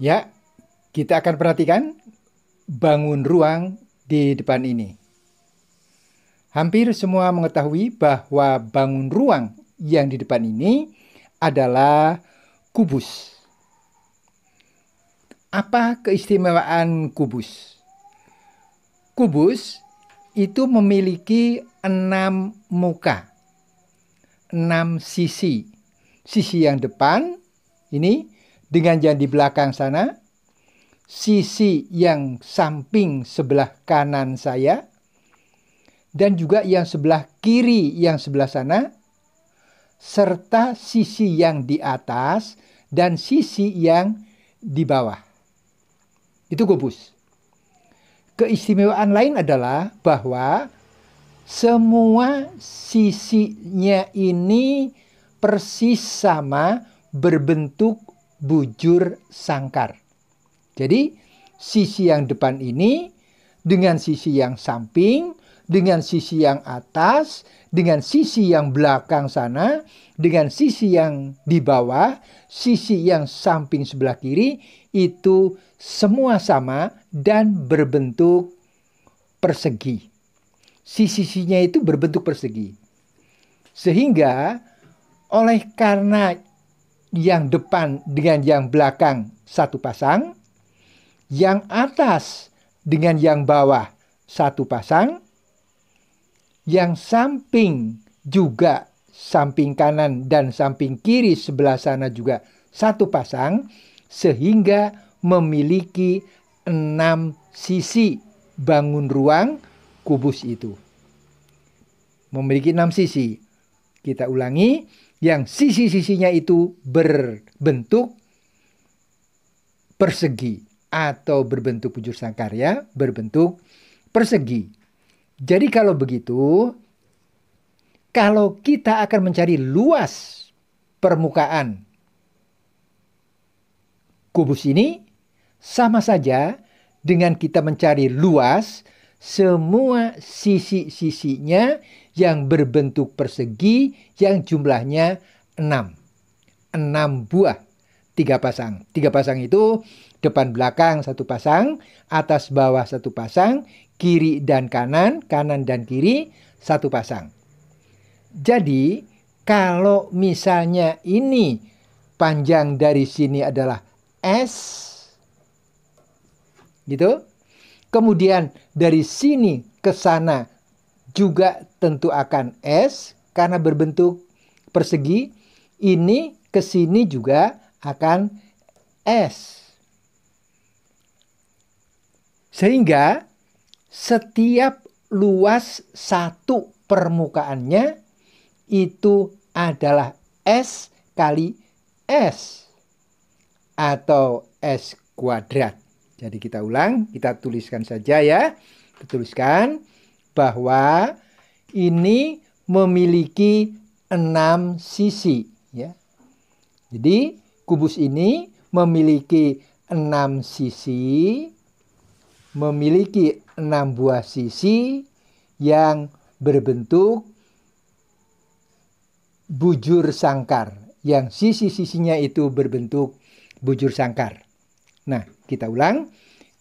Ya, kita akan perhatikan bangun ruang di depan ini. Hampir semua mengetahui bahwa bangun ruang yang di depan ini adalah kubus. Apa keistimewaan kubus? Kubus itu memiliki enam muka, enam sisi. Sisi yang depan ini dengan yang di belakang sana, sisi yang samping sebelah kanan saya, dan juga yang sebelah kiri yang sebelah sana, serta sisi yang di atas dan sisi yang di bawah. Itu kubus. Keistimewaan lain adalah bahwa semua sisinya ini persis sama berbentuk bujur sangkar. Jadi, sisi yang depan ini dengan sisi yang samping, dengan sisi yang atas, dengan sisi yang belakang sana, dengan sisi yang di bawah, sisi yang samping sebelah kiri, itu semua sama dan berbentuk persegi. Sisi-sisinya itu berbentuk persegi. Sehingga oleh karena yang depan dengan yang belakang satu pasang, yang atas dengan yang bawah satu pasang, yang samping juga samping kanan dan samping kiri sebelah sana juga satu pasang, sehingga memiliki enam sisi bangun ruang kubus itu. Memiliki enam sisi. Kita ulangi, yang sisi-sisinya itu berbentuk persegi atau berbentuk bujur sangkar ya berbentuk persegi. Jadi kalau begitu, kalau kita akan mencari luas permukaan kubus ini, sama saja dengan kita mencari luas semua sisi-sisinya yang berbentuk persegi yang jumlahnya enam enam buah, tiga pasang. tiga pasang itu depan belakang satu pasang, atas bawah satu pasang, kiri dan kanan, kanan dan kiri satu pasang. Jadi, kalau misalnya ini panjang dari sini adalah S gitu Kemudian dari sini ke sana juga tentu akan S karena berbentuk persegi. Ini ke sini juga akan S. Sehingga setiap luas satu permukaannya itu adalah S kali S atau S kuadrat. Jadi kita ulang, kita tuliskan saja ya. Kita tuliskan bahwa ini memiliki enam sisi ya. Jadi kubus ini memiliki enam sisi, memiliki enam buah sisi yang berbentuk bujur sangkar. Yang sisi-sisinya itu berbentuk bujur sangkar. Nah, kita ulang,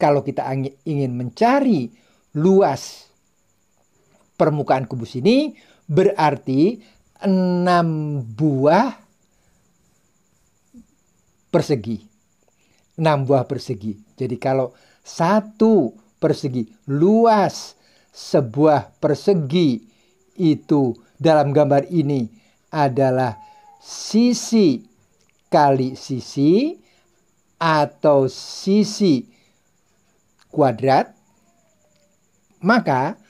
kalau kita ingin mencari luas permukaan kubus ini, berarti enam buah persegi. 6 buah persegi. Jadi kalau satu persegi luas sebuah persegi itu dalam gambar ini adalah sisi kali sisi atau sisi kuadrat, maka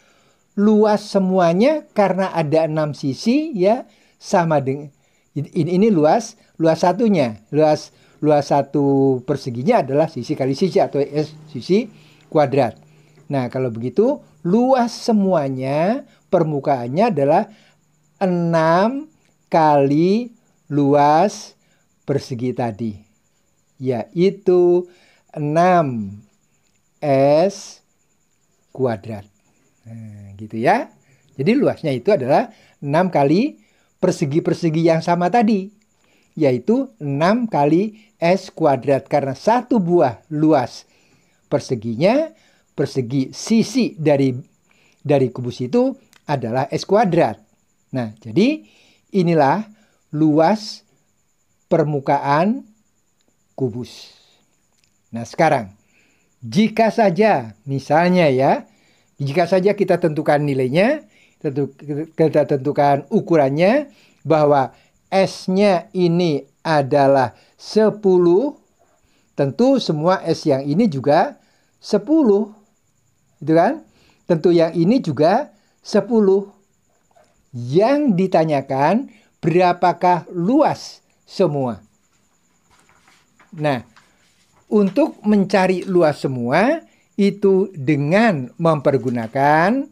luas semuanya karena ada enam sisi ya sama dengan ini, ini luas luas satunya luas luas satu perseginya adalah sisi kali sisi atau s eh, sisi kuadrat. Nah kalau begitu luas semuanya permukaannya adalah enam kali luas persegi tadi yaitu 6 S kuadrat. Nah, gitu ya. Jadi luasnya itu adalah 6 kali persegi-persegi yang sama tadi. Yaitu 6 kali S kuadrat. Karena satu buah luas perseginya, persegi sisi dari dari kubus itu adalah S kuadrat. Nah, jadi inilah luas permukaan kubus. Nah sekarang, jika saja misalnya ya, jika saja kita tentukan nilainya, kita tentukan ukurannya bahwa S-nya ini adalah 10, tentu semua S yang ini juga 10. Gitu kan? Tentu yang ini juga 10. Yang ditanyakan berapakah luas semua? Nah, untuk mencari luas semua itu dengan mempergunakan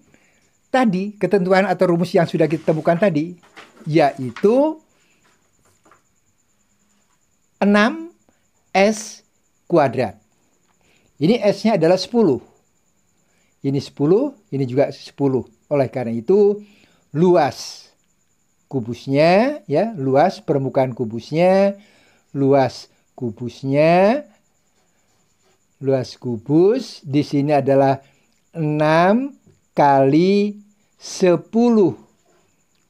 tadi ketentuan atau rumus yang sudah kita temukan tadi yaitu 6 S kuadrat. Ini S-nya adalah 10. Ini 10, ini juga 10. Oleh karena itu luas kubusnya ya, luas permukaan kubusnya, luas kubusnya. Luas kubus di sini adalah 6 kali 10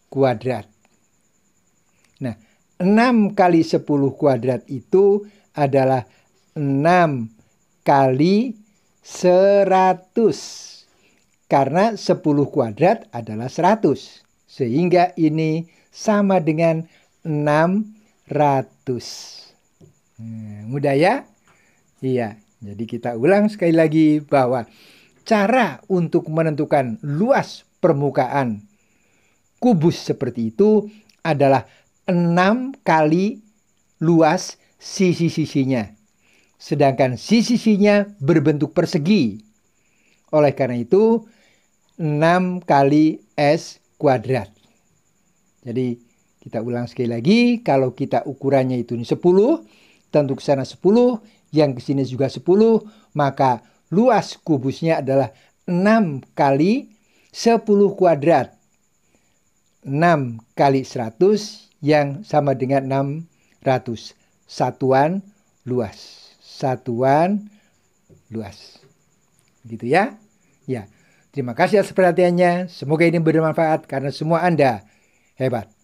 kuadrat. Nah, 6 kali 10 kuadrat itu adalah 6 kali 100 karena 10 kuadrat adalah 100. Sehingga ini sama dengan 600 mudah hmm, ya? Iya. Jadi kita ulang sekali lagi bahwa cara untuk menentukan luas permukaan kubus seperti itu adalah enam kali luas sisi-sisinya. Sedangkan sisi-sisinya berbentuk persegi. Oleh karena itu, 6 kali S kuadrat. Jadi kita ulang sekali lagi, kalau kita ukurannya itu 10, tentu ke sana 10, yang ke sini juga 10, maka luas kubusnya adalah 6 kali 10 kuadrat. 6 kali 100 yang sama dengan 600. Satuan luas. Satuan luas. gitu ya. Ya. Terima kasih atas perhatiannya. Semoga ini bermanfaat karena semua Anda hebat.